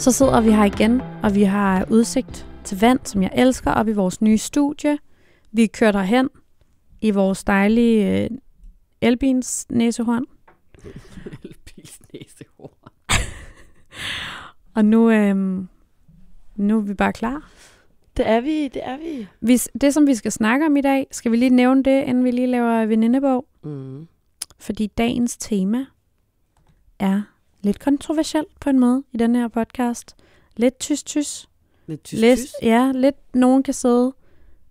Så sidder vi her igen, og vi har udsigt til vand, som jeg elsker, op i vores nye studie. Vi kører derhen i vores dejlige øh, elbins næsehorn. elbins næsehorn. og nu, øh, nu er vi bare klar. Det er vi, det er vi. Hvis, det, som vi skal snakke om i dag, skal vi lige nævne det, inden vi lige laver venindebog. Mm. Fordi dagens tema er lidt kontroversiel på en måde i den her podcast. Lidt tys-tys. Lidt tys-tys? ja, lidt nogen kan sidde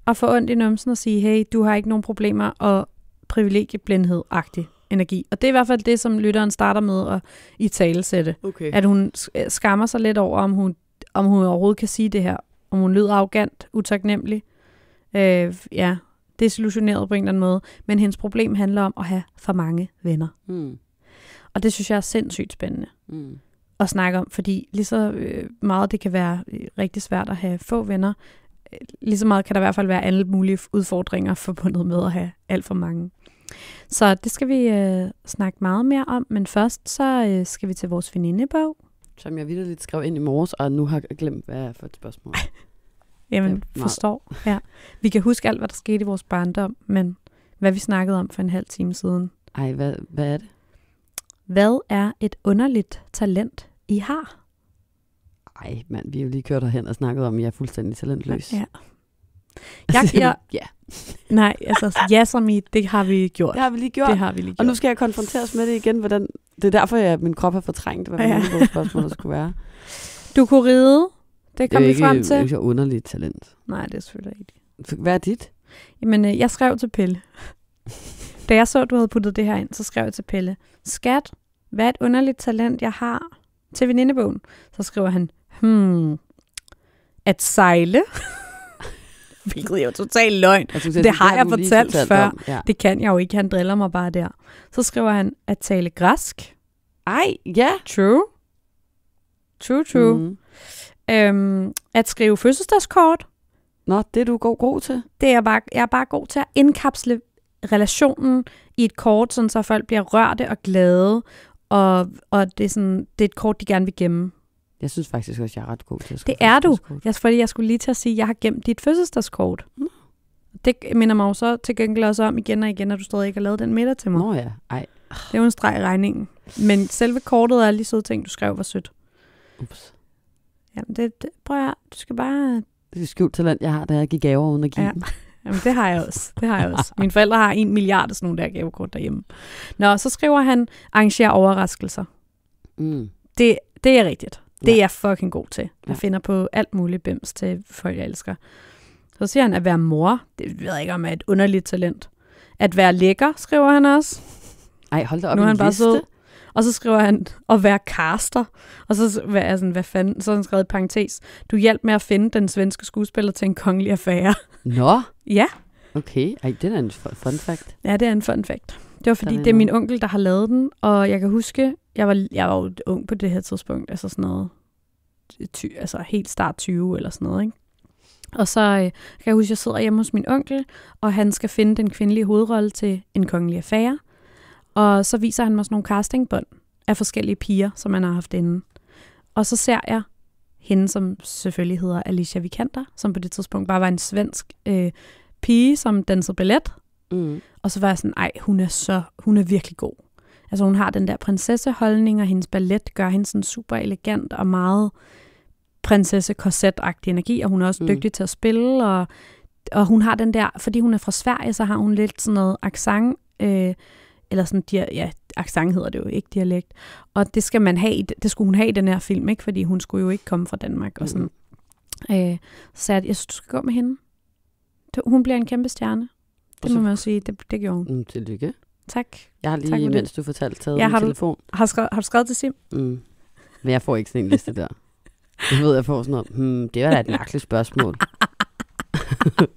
og få ondt i numsen og sige, hey, du har ikke nogen problemer, og privilegieblindhed-agtig energi. Og det er i hvert fald det, som lytteren starter med at i talesætte. Okay. At hun øh, skammer sig lidt over, om hun, om hun overhovedet kan sige det her. Om hun lyder arrogant, utaknemmelig. Øh, ja, desillusioneret på en eller anden måde. Men hendes problem handler om at have for mange venner. Hmm. Og det synes jeg er sindssygt spændende mm. at snakke om, fordi lige så øh, meget det kan være øh, rigtig svært at have få venner, øh, lige så meget kan der i hvert fald være alle mulige udfordringer forbundet med at have alt for mange. Så det skal vi øh, snakke meget mere om, men først så øh, skal vi til vores venindebog. Som jeg lidt skrev ind i morges, og nu har jeg glemt, hvad jeg for et spørgsmål. Jamen, forstår. Ja. Vi kan huske alt, hvad der skete i vores barndom, men hvad vi snakkede om for en halv time siden. Ej, hvad, hvad er det? Hvad er et underligt talent, I har? Ej, mand, vi har jo lige kørt derhen og snakket om, at jeg er fuldstændig talentløs. Ja. Jeg, jeg, ja. Nej, altså ja som i, det har vi gjort. Det har vi lige gjort. Det har vi lige gjort. Og nu skal jeg konfronteres med det igen, hvordan... Det er derfor, at min krop har fortrængt, hvad ja. det spørgsmål der skulle være. Du kunne ride, det kom det vi frem til. Det er ikke underligt talent. Nej, det er selvfølgelig ikke. Hvad er dit? Jamen, øh, jeg skrev til Pelle. Da jeg så, at du havde puttet det her ind, så skrev jeg til Pelle, skat, hvad et underligt talent, jeg har til venindebogen. Så skriver han, hmm, at sejle. Hvilket er jo totalt løgn. Jeg synes, jeg det har jeg fortalt, fortalt før. ja. Det kan jeg jo ikke. Han driller mig bare der. Så skriver han, at tale græsk. Ej, ja. True. True, true. Mm. Øhm, at skrive fødselsdagskort. Nå, det er du god, god til. Det er bare, jeg er bare god til at indkapsle relationen i et kort, sådan så folk bliver rørte og glade, og, og det, er sådan, det er et kort, de gerne vil gemme. Jeg synes faktisk også, jeg er ret god til at Det er du. Jeg, fordi jeg skulle lige til at sige, at jeg har gemt dit fødselsdagskort. Mm. Det minder mig jo så til gengæld også om igen og igen, at du stadig ikke har lavet den middag til mig. Nå ja, ej. Det er jo en streg i regningen. Men selve kortet og alle de søde ting, du skrev, var sødt. Ups. Jamen, det, det prøver jeg. du skal bare... Det er skjult talent, jeg har, da jeg giver gaver uden at give ja. dem. Jamen, det har jeg også. Det har jeg også. Mine forældre har en milliard af sådan nogle der gavekort derhjemme. Nå, så skriver han, arrangerer overraskelser. Mm. Det, det er rigtigt. Det ja. er jeg fucking god til. Jeg ja. finder på alt muligt bims til folk, jeg elsker. Så siger han, at være mor, det ved jeg ikke om er et underligt talent. At være lækker, skriver han også. Ej, hold da op, nu er han bare liste. Så, og så skriver han, at være caster. Og så hvad, er sådan, hvad fanden? Så han skrevet parentes, du hjalp med at finde den svenske skuespiller til en kongelig affære. Nå? ja. Okay, Ej, det er en fun fact. Ja, det er en fun fact. Det var fordi, det er min onkel, der har lavet den, og jeg kan huske, jeg var, jeg var jo ung på det her tidspunkt, altså sådan noget, ty, altså helt start 20 eller sådan noget, ikke? Og så øh, kan jeg huske, at jeg sidder hjemme hos min onkel, og han skal finde den kvindelige hovedrolle til en kongelig affære. Og så viser han mig sådan nogle castingbånd af forskellige piger, som han har haft inden. Og så ser jeg hende, som selvfølgelig hedder Alicia Vikander, som på det tidspunkt bare var en svensk øh, pige, som dansede ballet. Mm. Og så var jeg sådan, ej, hun er, så, hun er virkelig god. Altså hun har den der prinsesseholdning, og hendes ballet gør hende sådan super elegant og meget prinsesse korset energi, og hun er også mm. dygtig til at spille, og, og hun har den der, fordi hun er fra Sverige, så har hun lidt sådan noget accent, øh, eller sådan, dia, ja, accent hedder det jo ikke, dialekt. Og det skal man have, i, det skulle hun have i den her film, ikke? Fordi hun skulle jo ikke komme fra Danmark og mm. sådan. Mm. Øh, så jeg, jeg synes, du skal gå med hende. Hun bliver en kæmpe stjerne. Det så, må man jo sige, det, det gjorde hun. Mm, tillykke. Tak. Jeg har lige, tak mens du fortalte, taget ja, min telefon. Du, har, skrevet, har du skrevet til Sim? Mm. Men jeg får ikke sådan en liste der. Jeg ved, jeg får sådan noget, hmm, det var da et mærkeligt spørgsmål.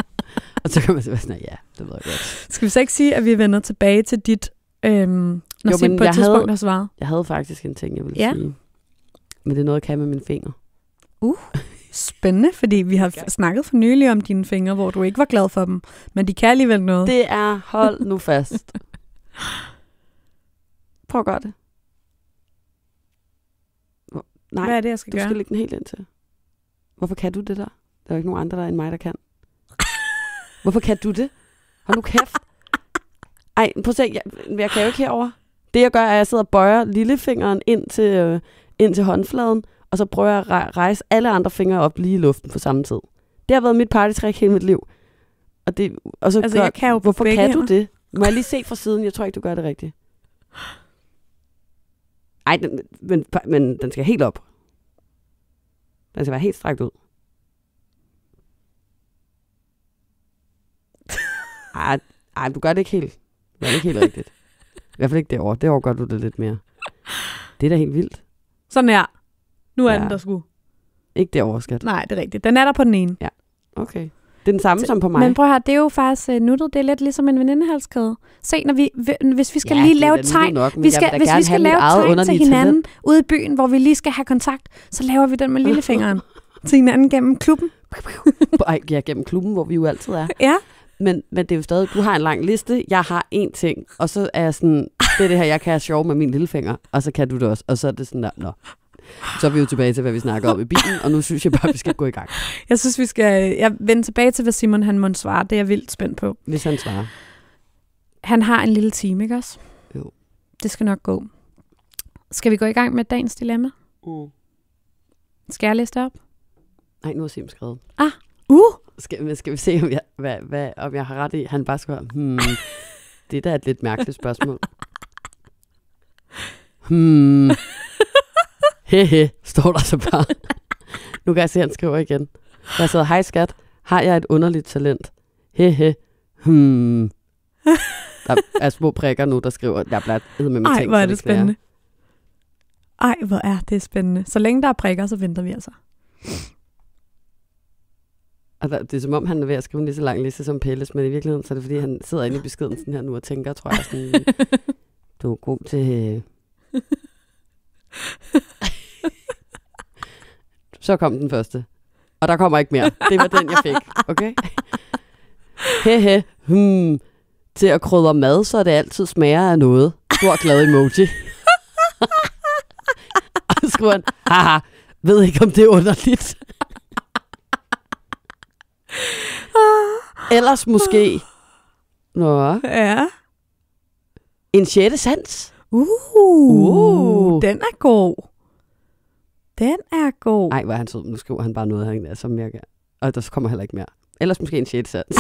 og så kan man sige sådan, ja, det ved jeg godt. Skal vi så ikke sige, at vi vender tilbage til dit Øhm, når jo, men på et jeg tidspunkt havde, har svaret. Jeg havde faktisk en ting, jeg ville ja. sige. Men det er noget, jeg kan med mine fingre. Uh, spændende, fordi vi har ja. snakket for nylig om dine fingre, hvor du ikke var glad for dem. Men de kan alligevel noget. Det er, hold nu fast. Prøv at gøre det. nej, Hvad er det, jeg skal du gøre? skal lægge den helt ind til. Hvorfor kan du det der? Der er jo ikke nogen andre der end mig, der kan. Hvorfor kan du det? Hold nu kæft. Ej, prøv at se, jeg, jeg kan jo ikke herover. Det jeg gør, er, at jeg sidder og bøjer lillefingeren ind til, øh, ind til håndfladen, og så prøver jeg at rejse alle andre fingre op lige i luften på samme tid. Det har været mit partytrick hele mit liv. Og, det, og så altså, gør, jeg kan jo hvorfor kan du det? Må jeg lige se fra siden? Jeg tror ikke, du gør det rigtigt. Ej, den, men, men den skal helt op. Den skal være helt strakt ud. Ej, ej, du gør det ikke helt. Det er ikke helt rigtigt. I hvert fald ikke derovre. Derovre gør du det lidt mere. Det er da helt vildt. Sådan er. Nu er ja. den der sgu. Ikke derovre, skat. Nej, det er rigtigt. Den er der på den ene. Ja, okay. Det er den samme så, som på mig. Men prøv her, det er jo faktisk uh, nuttet. Det er lidt ligesom en venindehalskæde. Se, når vi, hvis vi skal ja, lige lave et tegn, nok, vi skal, hvis vi skal lave et tegn til hinanden talent. ude i byen, hvor vi lige skal have kontakt, så laver vi den med lillefingeren til hinanden gennem klubben. Ej, ja, gennem klubben, hvor vi jo altid er. Ja men, men det er jo stadig, du har en lang liste, jeg har én ting, og så er jeg sådan, det er det her, jeg kan have sjov med min lillefinger, og så kan du det også, og så er det sådan der, nå. Så er vi jo tilbage til, hvad vi snakker om i bilen, og nu synes jeg bare, at vi skal gå i gang. Jeg synes, vi skal jeg vende tilbage til, hvad Simon han må svare. Det er jeg vildt spændt på. Hvis han svarer. Han har en lille time, ikke også? Jo. Det skal nok gå. Skal vi gå i gang med dagens dilemma? Mm. Skal jeg læse det op? Nej, nu har Simon skrevet. Ah, uh! skal, skal vi se, om jeg, hvad, hvad, om jeg har ret i? Han bare skulle hmm, det der er et lidt mærkeligt spørgsmål. Hmm, hehe, står der så bare. Nu kan jeg se, at han skriver igen. Der sidder, hej skat, har jeg et underligt talent? Hehe, hmm. Der er små prikker nu, der skriver, der bliver blevet med ting. Ej, hvor er det spændende. Ej, hvor er det spændende. Så længe der er prikker, så venter vi altså. Og altså, der, det er som om, han er ved at skrive en lige så lang liste som Pelles, men i virkeligheden, så er det fordi, han sidder inde i beskeden sådan her nu og tænker, tror jeg, sådan, du er god til... Øh. så kom den første. Og der kommer ikke mere. Det var den, jeg fik. Okay? Hehe. hmm. Til at krydre mad, så er det altid smager af noget. Stor glad emoji. og så skriver han, haha, ved ikke om det er underligt. Ah. Ellers måske... Nå. Ja. En sjette sans. Uh, uh. den er god. Den er god. Nej, hvor er han sød. Nu skriver han bare noget, han er, som jeg kan. Og der kommer heller ikke mere. Ellers måske en sjette sans.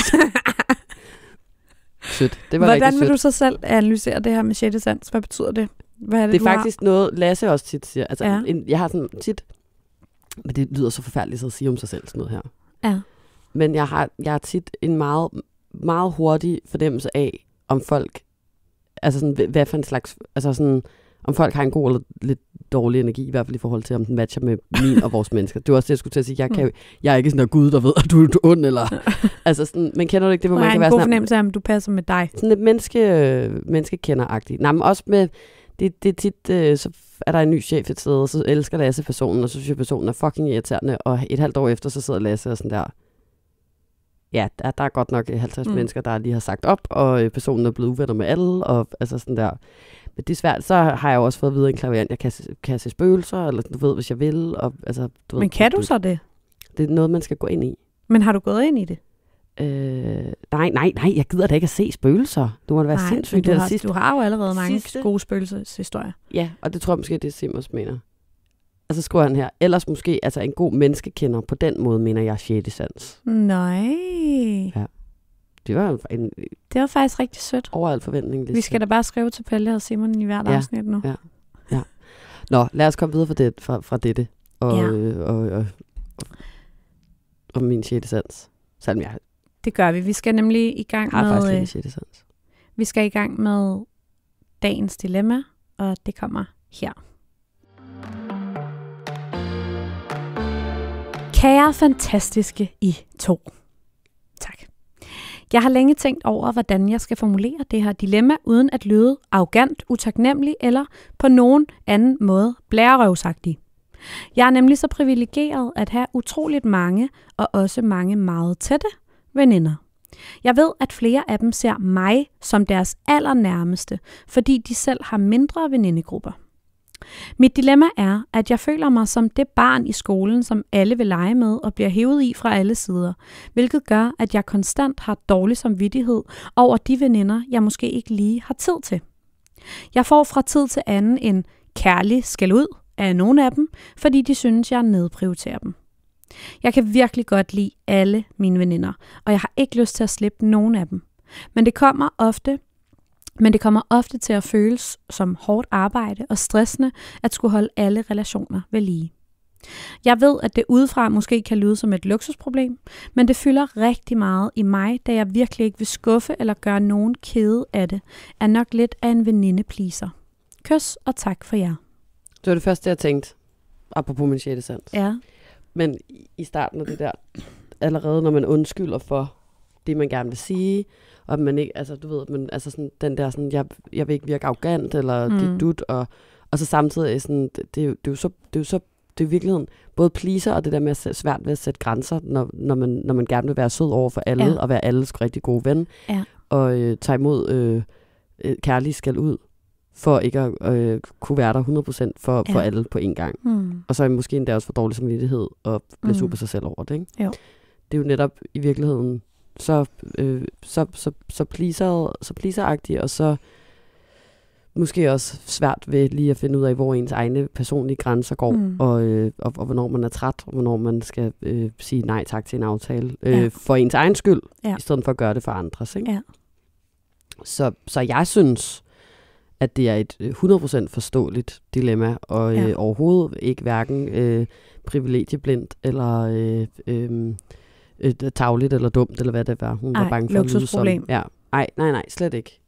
sødt. Det var Hvordan vil sødt. du så selv analysere det her med sjette sans? Hvad betyder det? Hvad er det, det er faktisk har? noget, Lasse også tit siger. Altså, ja. en, jeg har sådan tit, men det lyder så forfærdeligt at sige om sig selv sådan noget her. Ja men jeg har, jeg har tit en meget, meget hurtig fornemmelse af, om folk, altså sådan, hvad for en slags, altså sådan, om folk har en god eller lidt dårlig energi, i hvert fald i forhold til, om den matcher med min og vores mennesker. Det var også det, jeg skulle til at sige. Jeg, kan, jeg er ikke sådan, en Gud, der ved, at du, er ond, eller... altså sådan, men kender du ikke det, hvor man kan være sådan... en god fornemmelse af, om du passer med dig. Sådan lidt menneske, menneskekenderagtigt. Nej, men også med... Det, det er tit, øh, så er der en ny chef et sted, og så elsker Lasse personen, og så synes jeg, personen er fucking irriterende, og et halvt år efter, så sidder Lasse og sådan der ja, der, der er godt nok 50 øh, mm. mennesker, der lige har sagt op, og øh, personen er blevet uvenner med alle, og altså sådan der. Men det er svært. Så har jeg jo også fået videre en klaviant, jeg kan, se, kan se spøgelser, eller du ved, hvis jeg vil. Og, altså, du Men ved, kan du så det? Det er noget, man skal gå ind i. Men har du gået ind i det? Øh, nej, nej, nej, jeg gider da ikke at se spøgelser. Du må da være sindssygt. Du, har, du har jo allerede mange sidste. gode spøgelseshistorier. Ja, og det tror jeg måske, det er Simmers mener. Og så skriver han her, ellers måske altså en god menneskekender. På den måde mener jeg sjette sans. Nej. Ja. Det var, en, øh, det var faktisk rigtig sødt. Over al forventning. Vi skal da bare skrive til Pelle og Simon i hvert ja, afsnit nu. Ja, ja. Nå, lad os komme videre fra, det, fra, fra dette. Og, ja. øh, og, og, og, og min sjette sans. Selvom jeg... Det gør vi. Vi skal nemlig i gang har med... Har faktisk lidt øh, sans. Vi skal i gang med dagens dilemma, og det kommer her. Kære fantastiske I to. Tak. Jeg har længe tænkt over, hvordan jeg skal formulere det her dilemma, uden at lyde arrogant, utaknemmelig eller på nogen anden måde blærerøvsagtig. Jeg er nemlig så privilegeret at have utroligt mange, og også mange meget tætte veninder. Jeg ved, at flere af dem ser mig som deres allernærmeste, fordi de selv har mindre venindegrupper. Mit dilemma er, at jeg føler mig som det barn i skolen, som alle vil lege med og bliver hævet i fra alle sider, hvilket gør, at jeg konstant har dårlig samvittighed over de veninder, jeg måske ikke lige har tid til. Jeg får fra tid til anden en kærlig skal ud af nogle af dem, fordi de synes, jeg nedprioriterer dem. Jeg kan virkelig godt lide alle mine veninder, og jeg har ikke lyst til at slippe nogen af dem. Men det kommer ofte men det kommer ofte til at føles som hårdt arbejde og stressende at skulle holde alle relationer ved lige. Jeg ved, at det udefra måske kan lyde som et luksusproblem, men det fylder rigtig meget i mig, da jeg virkelig ikke vil skuffe eller gøre nogen kede af det, er nok lidt af en veninde-pleaser. Kys og tak for jer. Det var det første, jeg tænkte, apropos min sjette sans. Ja. Men i starten af det der, allerede når man undskylder for det, man gerne vil sige, og man ikke, altså du ved, men altså sådan, den der sådan, jeg, jeg vil ikke virke arrogant, eller mm. dit dut, og, og så samtidig sådan, det, det, er jo, det er jo så, det er jo så det er i virkeligheden både pleaser og det der med at svært ved at sætte grænser, når, når, man, når man gerne vil være sød over for alle, ja. og være alles rigtig gode ven, ja. og øh, tage imod øh, øh kærlig skal ud, for ikke at øh, kunne være der 100% for, ja. for alle på én gang. Mm. Og så er måske endda også for dårlig samvittighed og blive mm. super sig selv over det. Ikke? Jo. Det er jo netop i virkeligheden så, øh, så, så, så, pleaser, så pleaseragtig, og så måske også svært ved lige at finde ud af, hvor ens egne personlige grænser går, mm. og, øh, og, og hvornår man er træt, og hvornår man skal øh, sige nej tak til en aftale, øh, ja. for ens egen skyld, ja. i stedet for at gøre det for andres. Ikke? Ja. Så, så jeg synes, at det er et 100% øh, forståeligt dilemma, og ja. øh, overhovedet ikke hverken øh, privilegieblindt eller... Øh, øh, øh, tavligt eller dumt, eller hvad det var, hun Ej, var bange for. som... Ja. Ej, nej, nej, slet ikke.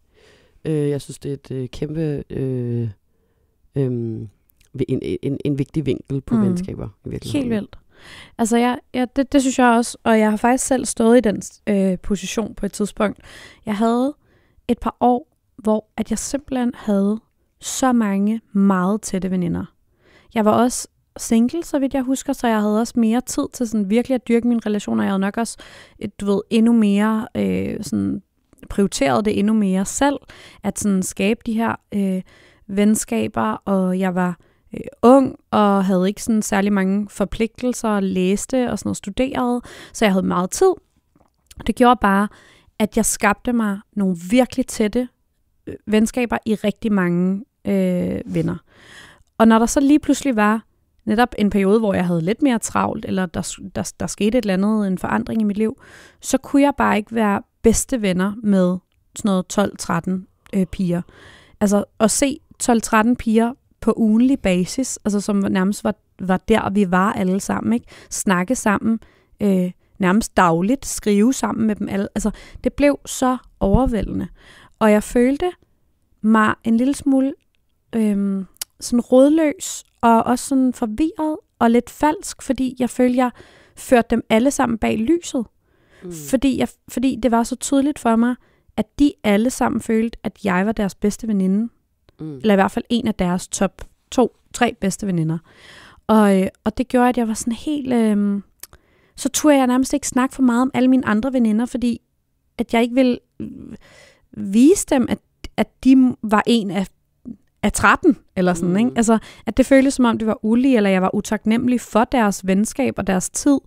Øh, jeg synes, det er et øh, kæmpe... Øh, øh, en, en, en vigtig vinkel på mm. venskaber. I Helt vildt. Altså, jeg, jeg, det, det synes jeg også, og jeg har faktisk selv stået i den øh, position på et tidspunkt. Jeg havde et par år, hvor at jeg simpelthen havde så mange meget tætte veninder. Jeg var også single, så vidt jeg husker, så jeg havde også mere tid til sådan virkelig at dyrke mine relationer. Jeg havde nok også, et, du ved, endnu mere øh, sådan prioriteret det endnu mere selv, at sådan skabe de her øh, venskaber, og jeg var øh, ung og havde ikke sådan særlig mange forpligtelser, læste og sådan noget, studerede, så jeg havde meget tid. Det gjorde bare, at jeg skabte mig nogle virkelig tætte øh, venskaber i rigtig mange øh, venner. Og når der så lige pludselig var netop en periode, hvor jeg havde lidt mere travlt, eller der, der, der skete et eller andet, en forandring i mit liv, så kunne jeg bare ikke være bedste venner med sådan noget 12-13 øh, piger. Altså at se 12-13 piger på ugenlig basis, altså som nærmest var, var der, vi var alle sammen, ikke? snakke sammen, øh, nærmest dagligt, skrive sammen med dem alle. Altså det blev så overvældende. Og jeg følte mig en lille smule øh, sådan rådløs og også sådan forvirret og lidt falsk, fordi jeg følte, jeg førte dem alle sammen bag lyset. Mm. Fordi, jeg, fordi det var så tydeligt for mig, at de alle sammen følte, at jeg var deres bedste veninde. Mm. Eller i hvert fald en af deres top to, tre bedste veninder. Og, øh, og det gjorde, at jeg var sådan helt... Øh, så turde jeg nærmest ikke snakke for meget om alle mine andre veninder, fordi at jeg ikke ville vise dem, at, at de var en af af 13, eller sådan, mm. ikke? Altså, at det føltes som om, det var ulige, eller jeg var utaknemmelig for deres venskab og deres tid,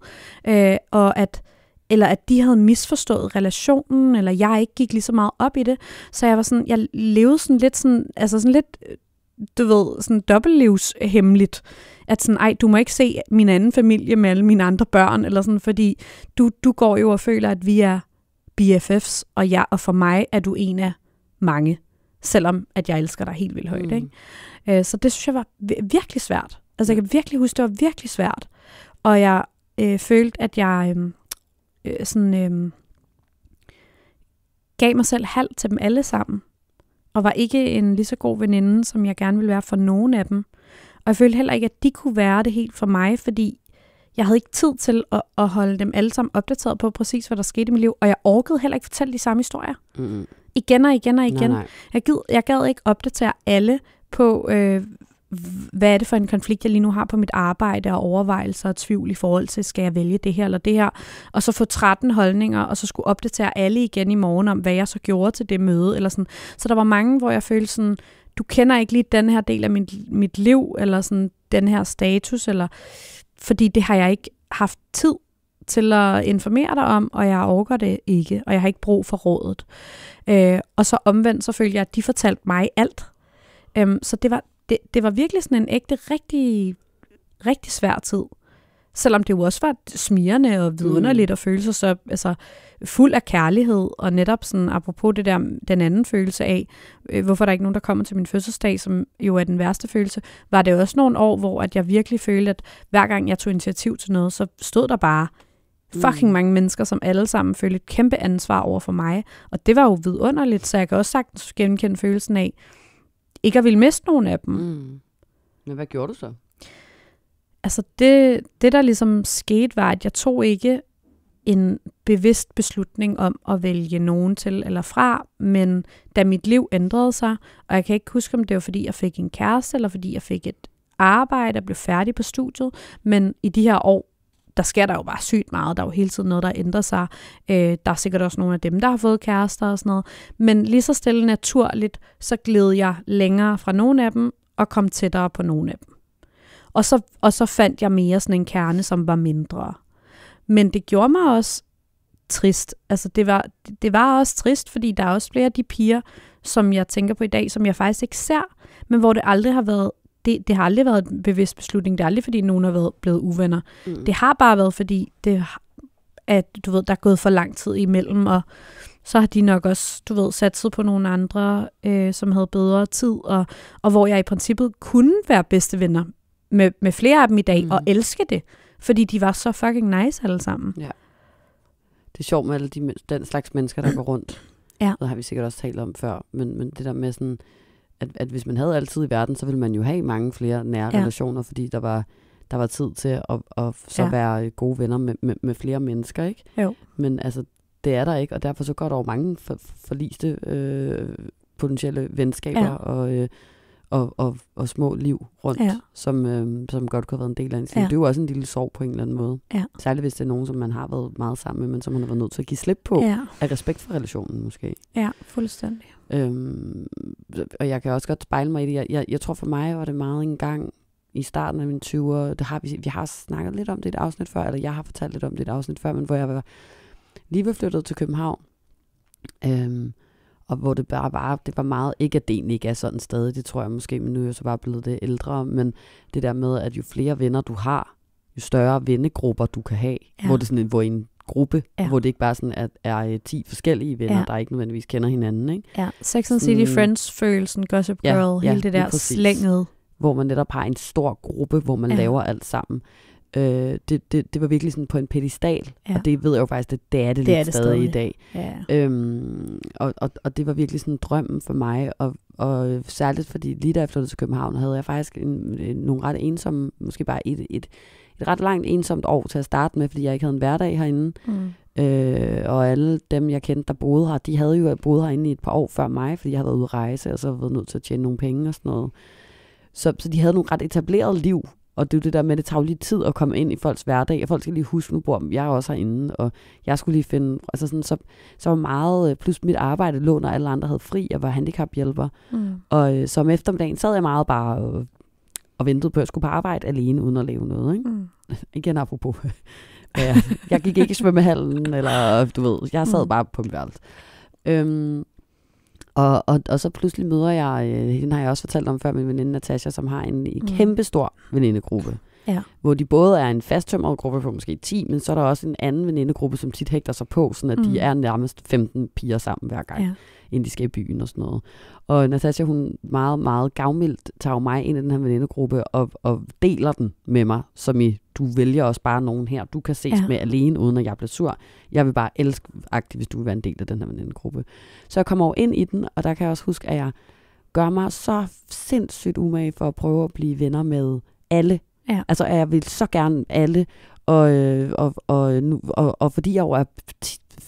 øh, og at eller at de havde misforstået relationen, eller jeg ikke gik lige så meget op i det. Så jeg var sådan, jeg levede sådan lidt sådan, altså sådan lidt, du ved, sådan dobbeltlivshemmeligt. At sådan, ej, du må ikke se min anden familie med alle mine andre børn, eller sådan, fordi du, du går jo og føler, at vi er BFFs, og, jeg, og for mig er du en af mange selvom at jeg elsker dig helt vildt højt. Mm. Ikke? Øh, så det synes jeg var virkelig svært. Altså jeg kan virkelig huske, det var virkelig svært. Og jeg øh, følte, at jeg øhm, øh, sådan, øh, gav mig selv halv til dem alle sammen. Og var ikke en lige så god veninde, som jeg gerne ville være for nogen af dem. Og jeg følte heller ikke, at de kunne være det helt for mig, fordi jeg havde ikke tid til at, at holde dem alle sammen opdateret på præcis, hvad der skete i mit liv, og jeg orkede heller ikke fortælle de samme historier. Mm igen og igen og igen. Nej, nej. Jeg, gid, jeg gad ikke opdatere alle på, øh, hvad er det for en konflikt, jeg lige nu har på mit arbejde, og overvejelser og tvivl i forhold til, skal jeg vælge det her eller det her, og så få 13 holdninger, og så skulle opdatere alle igen i morgen om, hvad jeg så gjorde til det møde, eller sådan. Så der var mange, hvor jeg følte sådan, du kender ikke lige den her del af mit, mit liv, eller sådan den her status, eller fordi det har jeg ikke haft tid til at informere dig om, og jeg overgår det ikke, og jeg har ikke brug for rådet. Øh, og så omvendt så følte jeg, at de fortalte mig alt. Øhm, så det var, det, det var virkelig sådan en ægte, rigtig, rigtig svær tid. Selvom det jo også var smirende og vidunderligt og mm. at føle sig så altså, fuld af kærlighed, og netop sådan, apropos det der, den anden følelse af, øh, hvorfor der ikke nogen, der kommer til min fødselsdag, som jo er den værste følelse, var det også nogle år, hvor at jeg virkelig følte, at hver gang jeg tog initiativ til noget, så stod der bare Mm. fucking mange mennesker, som alle sammen følte et kæmpe ansvar over for mig. Og det var jo vidunderligt, så jeg kan også sagtens genkende følelsen af, ikke at ville miste nogen af dem. Mm. Men hvad gjorde du så? Altså det, det, der ligesom skete, var, at jeg tog ikke en bevidst beslutning om at vælge nogen til eller fra, men da mit liv ændrede sig, og jeg kan ikke huske, om det var, fordi jeg fik en kæreste, eller fordi jeg fik et arbejde og blev færdig på studiet, men i de her år, der sker der jo bare sygt meget. Der er jo hele tiden noget, der ændrer sig. Øh, der er sikkert også nogle af dem, der har fået kærester og sådan noget. Men lige så stille naturligt, så gled jeg længere fra nogle af dem, og kom tættere på nogle af dem. Og så, og så fandt jeg mere sådan en kerne, som var mindre. Men det gjorde mig også trist. Altså det var, det var også trist, fordi der er også flere af de piger, som jeg tænker på i dag, som jeg faktisk ikke ser, men hvor det aldrig har været det, det har aldrig været en bevidst beslutning. Det er aldrig, fordi nogen har været, blevet uvenner. Mm. Det har bare været, fordi det, at du ved, der er gået for lang tid imellem, og så har de nok også, du ved, satset på nogle andre, øh, som havde bedre tid, og, og hvor jeg i princippet kunne være bedste venner med, med flere af dem i dag, mm. og elske det, fordi de var så fucking nice alle sammen. Ja. Det er sjovt med alle de, den slags mennesker, der går rundt. Ja. Det har vi sikkert også talt om før, men, men det der med sådan, at, at hvis man havde altid i verden, så ville man jo have mange flere nære ja. relationer, fordi der var der var tid til at, at så ja. være gode venner med, med, med flere mennesker, ikke? Jo. Men altså, det er der ikke, og derfor så går der jo mange for, forliste øh, potentielle venskaber ja. og... Øh, og, og, og små liv rundt, ja. som, øh, som godt kunne have været en del af ens liv. Ja. Det er jo også en lille sorg på en eller anden måde. Ja. Særligt hvis det er nogen, som man har været meget sammen med, men som man har været nødt til at give slip på, ja. af respekt for relationen måske. Ja, fuldstændig. Øhm, og jeg kan også godt spejle mig i det. Jeg, jeg, jeg tror for mig var det meget en gang i starten af mine 20'er, har vi, vi har snakket lidt om det et afsnit før, eller jeg har fortalt lidt om det et afsnit før, men hvor jeg var lige var flyttet til København, øhm, og hvor det bare var, det var meget, ikke at det ikke er sådan stadig, det tror jeg måske, men nu er jeg så bare blevet det ældre, men det der med, at jo flere venner du har, jo større vennegrupper du kan have, ja. hvor det sådan, hvor en gruppe, ja. hvor det ikke bare sådan er, er 10 øh, forskellige venner, ja. der ikke nødvendigvis kender hinanden. Ikke? Ja, Sex and City mm. Friends-følelsen, Gossip Girl, ja, hele ja, det der slænget. Hvor man netop har en stor gruppe, hvor man ja. laver alt sammen. Øh, det, det, det var virkelig sådan på en pedestal, ja. og det ved jeg jo faktisk, at det er det, det lidt er det stadig, stadig i dag. Ja. Øhm, og, og, og det var virkelig sådan drømmen for mig, og, og særligt fordi lige da jeg flyttede til København, havde jeg faktisk en, en, nogle ret ensomme, måske bare et, et, et ret langt ensomt år til at starte med, fordi jeg ikke havde en hverdag herinde. Mm. Øh, og alle dem, jeg kendte, der boede her, de havde jo boet herinde i et par år før mig, fordi jeg havde været ude at rejse, og så havde været nødt til at tjene nogle penge og sådan noget. Så, så de havde nogle ret etableret liv, og det er jo det der med, at det tager jo lige tid at komme ind i folks hverdag, og folk skal lige huske, nu bor jeg også herinde, og jeg skulle lige finde, altså sådan, så, så var meget, øh, plus mit arbejde lå, når alle andre havde fri, jeg var handicaphjælper. Mm. Og øh, så om eftermiddagen sad jeg meget bare og, og ventede på, at jeg skulle på arbejde alene, uden at lave noget. Ikke? Mm. Igen apropos. jeg gik ikke i svømmehallen, eller du ved, jeg sad mm. bare på mit værelse. Øhm, og, og, og så pludselig møder jeg, øh, den har jeg også fortalt om før, min veninde Natasha, som har en mm. kæmpestor venindegruppe. Ja. Hvor de både er en fasttømret gruppe på måske 10, men så er der også en anden venindegruppe, som tit hægter sig på, sådan at mm. de er nærmest 15 piger sammen hver gang. Ja inden de skal i byen og sådan noget. Og Natasha, hun meget, meget gavmildt tager mig ind i den her venindegruppe og, og deler den med mig, som i, du vælger også bare nogen her, du kan ses ja. med alene, uden at jeg bliver sur. Jeg vil bare elske aktivt, hvis du vil være en del af den her venindegruppe. Så jeg kommer over ind i den, og der kan jeg også huske, at jeg gør mig så sindssygt umage for at prøve at blive venner med alle. Ja. Altså, at jeg vil så gerne alle, og, øh, og, og, og, og, og fordi jeg jo er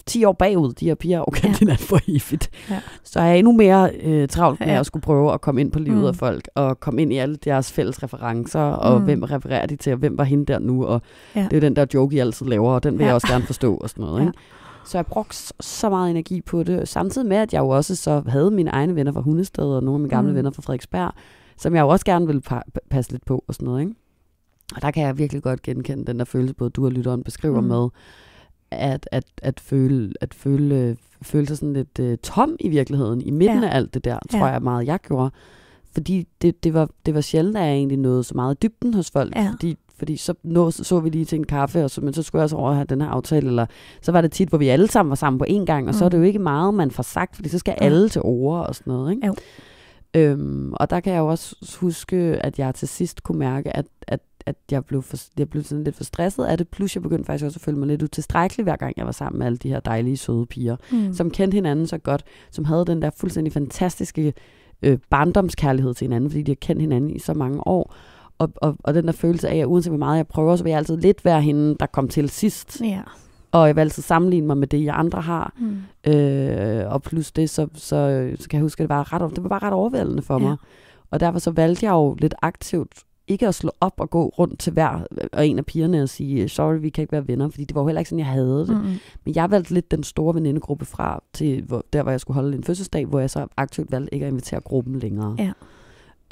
10 år bagud, de her piger, og kan ja. for evigt. Ja. Så er jeg endnu mere øh, travlt med ja. at skulle prøve at komme ind på livet mm. af folk, og komme ind i alle deres fælles referencer, og mm. hvem refererer de til, og hvem var hende der nu, og ja. det er den der joke, I altid laver, og den vil ja. jeg også gerne forstå, og sådan noget. Ja. Ikke? Så jeg brugte så meget energi på det, samtidig med, at jeg jo også så havde mine egne venner fra Hundested, og nogle af mine gamle mm. venner fra Frederiksberg, som jeg jo også gerne ville pa- passe lidt på, og sådan noget. Ikke? Og der kan jeg virkelig godt genkende den der følelse, både du og lytteren beskriver mm. med, at, at, at, føle, at føle, føle sig sådan lidt øh, tom i virkeligheden, i midten ja. af alt det der, tror ja. jeg meget, jeg gjorde. Fordi det, det, var, det var sjældent, at jeg egentlig nåede så meget dybden hos folk, ja. fordi fordi så, nå, så, så vi lige til en kaffe, og så, men så skulle jeg også over have den her aftale, eller så var det tit, hvor vi alle sammen var sammen på én gang, og mm. så er det jo mm. ikke meget, man får sagt, fordi så skal mm. alle til ord og sådan noget. Ikke? Jo. Øhm, og der kan jeg jo også huske, at jeg til sidst kunne mærke, at, at at jeg blev, for, jeg blev sådan lidt for stresset af det, plus jeg begyndte faktisk også at føle mig lidt utilstrækkelig, hver gang jeg var sammen med alle de her dejlige, søde piger, mm. som kendte hinanden så godt, som havde den der fuldstændig fantastiske øh, barndomskærlighed til hinanden, fordi de har kendt hinanden i så mange år. Og, og, og den der følelse af, at uanset hvor meget jeg prøver, så vil jeg altid lidt være hende, der kom til sidst. Ja. Og jeg vil altid sammenligne mig med det, jeg andre har. Mm. Øh, og plus det, så, så, så kan jeg huske, at det var, ret, det var bare ret overvældende for ja. mig. Og derfor så valgte jeg jo lidt aktivt ikke at slå op og gå rundt til hver øh, og en af pigerne og sige, øh, sorry, vi kan ikke være venner, fordi det var jo heller ikke sådan, jeg havde det. Mm-hmm. Men jeg valgte lidt den store venindegruppe fra, til hvor, der hvor jeg skulle holde en fødselsdag, hvor jeg så aktivt valgte ikke at invitere gruppen længere. Ja.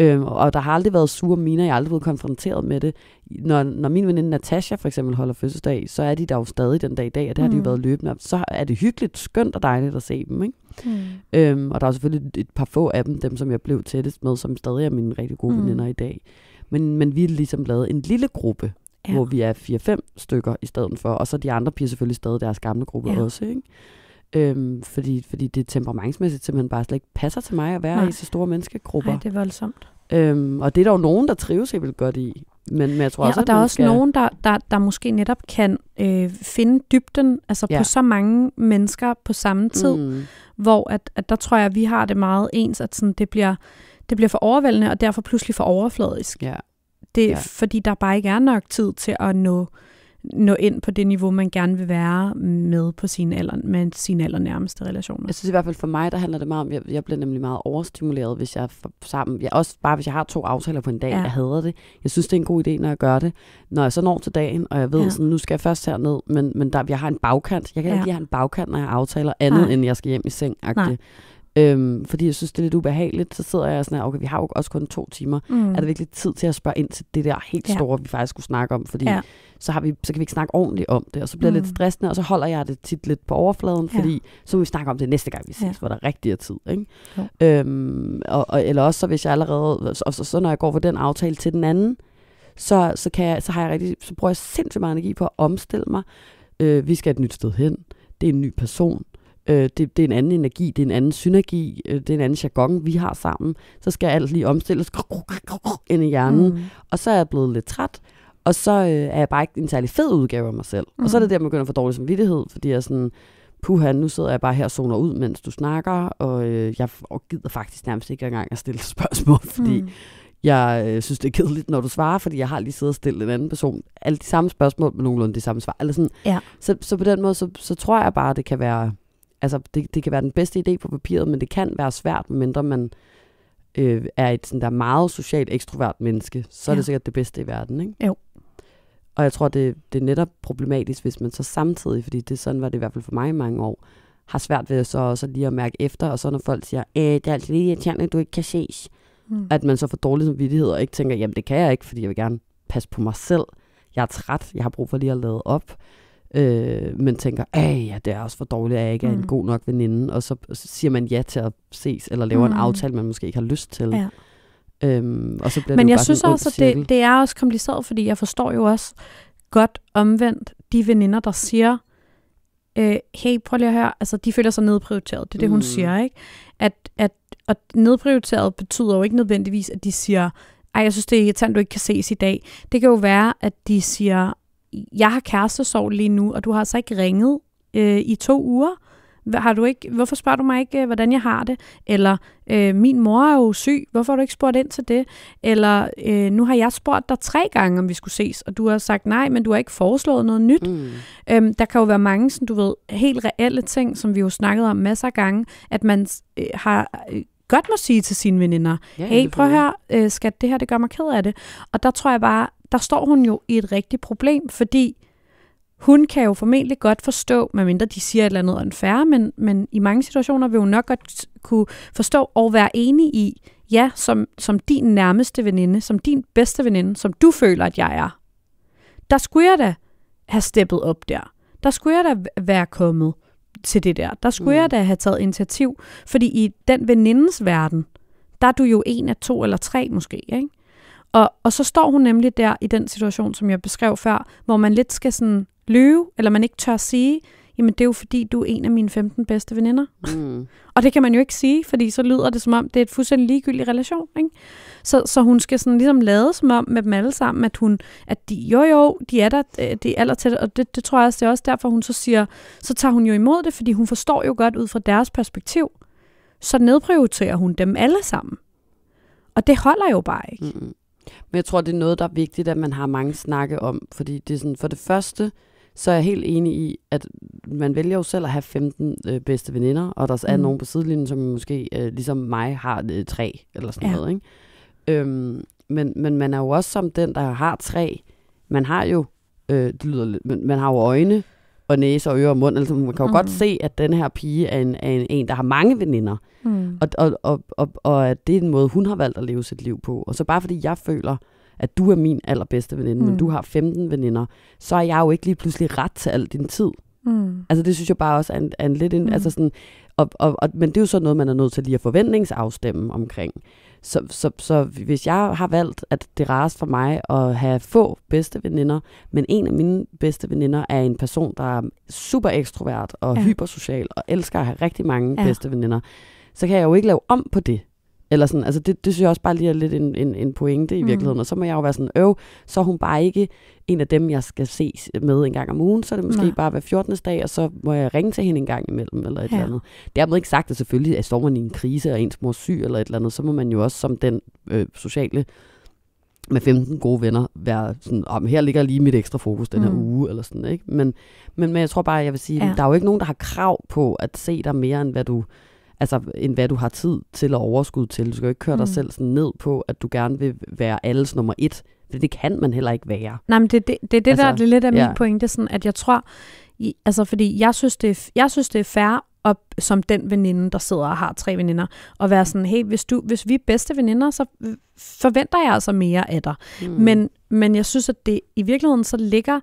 Øhm, og der har aldrig været sure miner, jeg er aldrig blevet konfronteret med det. Når, når min veninde Natasha for eksempel holder fødselsdag, så er de der jo stadig den dag i dag, og det har mm. de jo mm. været løbende op. Så er det hyggeligt, skønt og dejligt at se dem. Ikke? Mm. Øhm, og der er selvfølgelig et par få af dem, dem som jeg blev tættest med, som stadig er mine rigtig gode mm. veninder i dag. Men, men vi er ligesom lavet en lille gruppe, ja. hvor vi er 4-5 stykker i stedet for. Og så de andre piger selvfølgelig stadig deres gamle gruppe ja. også, ikke? Øhm, fordi, fordi det temperamentsmæssigt simpelthen bare slet ikke passer til mig at være Nej. i så store menneskegrupper. Nej, det er voldsomt. Øhm, og det er der jo nogen, der trives helt godt i. Men, men jeg tror ja, også, og der er også skal... nogen, der, der, der måske netop kan øh, finde dybden altså ja. på så mange mennesker på samme tid, mm. hvor at, at der tror jeg, at vi har det meget ens, at sådan, det bliver det bliver for overvældende, og derfor pludselig for overfladisk. Ja. Det er, ja. fordi der bare ikke er nok tid til at nå, nå ind på det niveau, man gerne vil være med på sine alder, med sine allernærmeste relationer. Jeg synes i hvert fald for mig, der handler det meget om, jeg, jeg bliver nemlig meget overstimuleret, hvis jeg er sammen. Jeg, også bare hvis jeg har to aftaler på en dag, ja. jeg hader det. Jeg synes, det er en god idé, når jeg gør det. Når jeg så når til dagen, og jeg ved, ja. sådan, nu skal jeg først herned, men, men der, jeg har en bagkant. Jeg kan ja. ikke lige have en bagkant, når jeg aftaler andet, Nej. end jeg skal hjem i seng. Nej. Øhm, fordi jeg synes, det er lidt ubehageligt. Så sidder jeg sådan her, okay, vi har jo også kun to timer. Mm. Er der virkelig tid til at spørge ind til det der helt store, ja. vi faktisk skulle snakke om? Fordi ja. så, har vi, så kan vi ikke snakke ordentligt om det, og så bliver mm. det lidt mm. stressende, og så holder jeg det tit lidt på overfladen, fordi så må vi snakke om det næste gang, vi ses, ja. hvor der rigtig er tid. Ikke? Øhm, og, og, eller også, så hvis jeg allerede, og så, så når jeg går fra den aftale til den anden, så, så, kan jeg, så, har jeg rigtig, så bruger jeg sindssygt meget energi på at omstille mig. Øh, vi skal et nyt sted hen. Det er en ny person øh, det, det er en anden energi, det er en anden synergi, øh, det er en anden jargon, vi har sammen, så skal alt lige omstilles ind i hjernen, mm. og så er jeg blevet lidt træt, og så øh, er jeg bare ikke en særlig fed udgave af mig selv. Mm. Og så er det mm. der, man begynder at få dårlig samvittighed, fordi jeg er sådan, puha, nu sidder jeg bare her og zoner ud, mens du snakker, og øh, jeg gider faktisk nærmest ikke engang at stille spørgsmål, fordi mm. jeg øh, synes, det er kedeligt, når du svarer, fordi jeg har lige siddet og stillet en anden person alle de samme spørgsmål med nogenlunde de samme svar. Eller sådan. Ja. Så, så på den måde, så, så tror jeg bare, det kan være altså det, det kan være den bedste idé på papiret, men det kan være svært, mindre man øh, er et sådan der meget socialt ekstrovert menneske. Så ja. er det sikkert det bedste i verden, ikke? Jo. Og jeg tror, det, det er netop problematisk, hvis man så samtidig, fordi det sådan var det i hvert fald for mig i mange år, har svært ved så også lige at mærke efter, og så når folk siger, at øh, det er altså lige irriterende, at du ikke kan ses, mm. at man så får dårlig samvittighed og ikke tænker, jamen det kan jeg ikke, fordi jeg vil gerne passe på mig selv. Jeg er træt, jeg har brug for lige at lade op øh, men tænker, at ja, det er også for dårligt, at jeg ikke er mm. en god nok veninde, og så siger man ja til at ses, eller laver mm. en aftale, man måske ikke har lyst til. Ja. Øhm, og så bliver Men det jeg bare synes også, at det, det er også kompliceret, fordi jeg forstår jo også godt omvendt de veninder, der siger, øh, hey, prøv lige at høre, altså de føler sig nedprioriteret, det er det, mm. hun siger, ikke? At, at, og nedprioriteret betyder jo ikke nødvendigvis, at de siger, ej, jeg synes, det er irritant, du ikke kan ses i dag. Det kan jo være, at de siger, jeg har kærestesorg lige nu, og du har altså ikke ringet øh, i to uger. Har du ikke, hvorfor spørger du mig ikke, øh, hvordan jeg har det? Eller, øh, min mor er jo syg, hvorfor har du ikke spurgt ind til det? Eller, øh, nu har jeg spurgt dig tre gange, om vi skulle ses, og du har sagt nej, men du har ikke foreslået noget nyt. Mm. Øhm, der kan jo være mange, som du ved, helt reelle ting, som vi jo snakket om masser af gange, at man øh, har... Øh, godt må sige til sine veninder, ja, hey, prøv at høre, øh, skat, det her, det gør mig ked af det. Og der tror jeg bare, der står hun jo i et rigtigt problem, fordi hun kan jo formentlig godt forstå, medmindre de siger et eller andet unfair, men, men i mange situationer vil hun nok godt kunne forstå og være enig i, ja, som, som din nærmeste veninde, som din bedste veninde, som du føler, at jeg er. Der skulle jeg da have steppet op der. Der skulle jeg da være kommet til det der. Der skulle mm. jeg da have taget initiativ, fordi i den venindens verden, der er du jo en af to eller tre måske, ikke? Og, og så står hun nemlig der i den situation, som jeg beskrev før, hvor man lidt skal sådan lyve, eller man ikke tør sige, jamen det er jo fordi, du er en af mine 15 bedste veninder. Mm. og det kan man jo ikke sige, fordi så lyder det som om, det er et fuldstændig ligegyldig relation. Ikke? Så, så hun skal sådan ligesom lade som om med dem alle sammen, at, hun, at de, jo jo, de er der, øh, de er allertæt, og det, det tror jeg også, det er også derfor, hun så siger, så tager hun jo imod det, fordi hun forstår jo godt ud fra deres perspektiv, så nedprioriterer hun dem alle sammen. Og det holder jo bare ikke. Mm. Men jeg tror, det er noget, der er vigtigt, at man har mange snakke om. Fordi det er sådan, for det første, så er jeg helt enig i, at man vælger jo selv at have 15 øh, bedste veninder, og der er mm. nogen på sidelinjen, som måske, øh, ligesom mig, har øh, tre, eller sådan ja. noget. Ikke? Øhm, men, men man er jo også som den, der har tre. Man har jo, øh, det lyder lidt, men man har jo øjne, og næse og øre og mund. Altså, man kan jo mm. godt mhm. se, at den her pige er en, er en, en der har mange veninder. Mm. Og, og, og, og, og at det er den måde, hun har valgt at leve sit liv på. Og så bare fordi jeg føler, at du er min allerbedste veninde, mm. men du har 15 veninder, så er jeg jo ikke lige pludselig ret til al din tid. Mm. Altså det synes jeg bare også er en, er en lidt... En, mm. altså sådan, og, og, og, men det er jo så noget, man er nødt til lige at forventningsafstemme omkring. Så, så, så hvis jeg har valgt, at det rares for mig at have få bedste veninder, men en af mine bedste veninder er en person, der er super ekstrovert og ja. hypersocial og elsker at have rigtig mange ja. bedste veninder, så kan jeg jo ikke lave om på det. Eller sådan, altså det, det synes jeg også bare lige er lidt en, en, en pointe i mm. virkeligheden. Mm. Og så må jeg jo være sådan, øv, så er hun bare ikke en af dem, jeg skal ses med en gang om ugen. Så er det måske Nej. bare hver 14. dag, og så må jeg ringe til hende en gang imellem, eller et ja. eller andet. Dermed ikke sagt, at selvfølgelig at står man i en krise, og ens mor syg, eller et eller andet, så må man jo også som den øh, sociale med 15 gode venner være sådan, oh, her ligger lige mit ekstra fokus den her mm. uge, eller sådan, ikke? Men, men, men jeg tror bare, jeg vil sige, ja. der er jo ikke nogen, der har krav på at se dig mere, end hvad du altså, end hvad du har tid til og overskud til. Du skal jo ikke køre dig mm. selv sådan ned på, at du gerne vil være alles nummer et. Det, det kan man heller ikke være. Nej, men det det, det, det altså, der er lidt af min pointe, sådan, at jeg tror, i, altså fordi jeg synes, det er, jeg synes, det er fair op som den veninde, der sidder og har tre veninder, og være sådan, hey, hvis, du, hvis vi er bedste veninder, så forventer jeg altså mere af dig. Mm. Men, men jeg synes, at det i virkeligheden så ligger,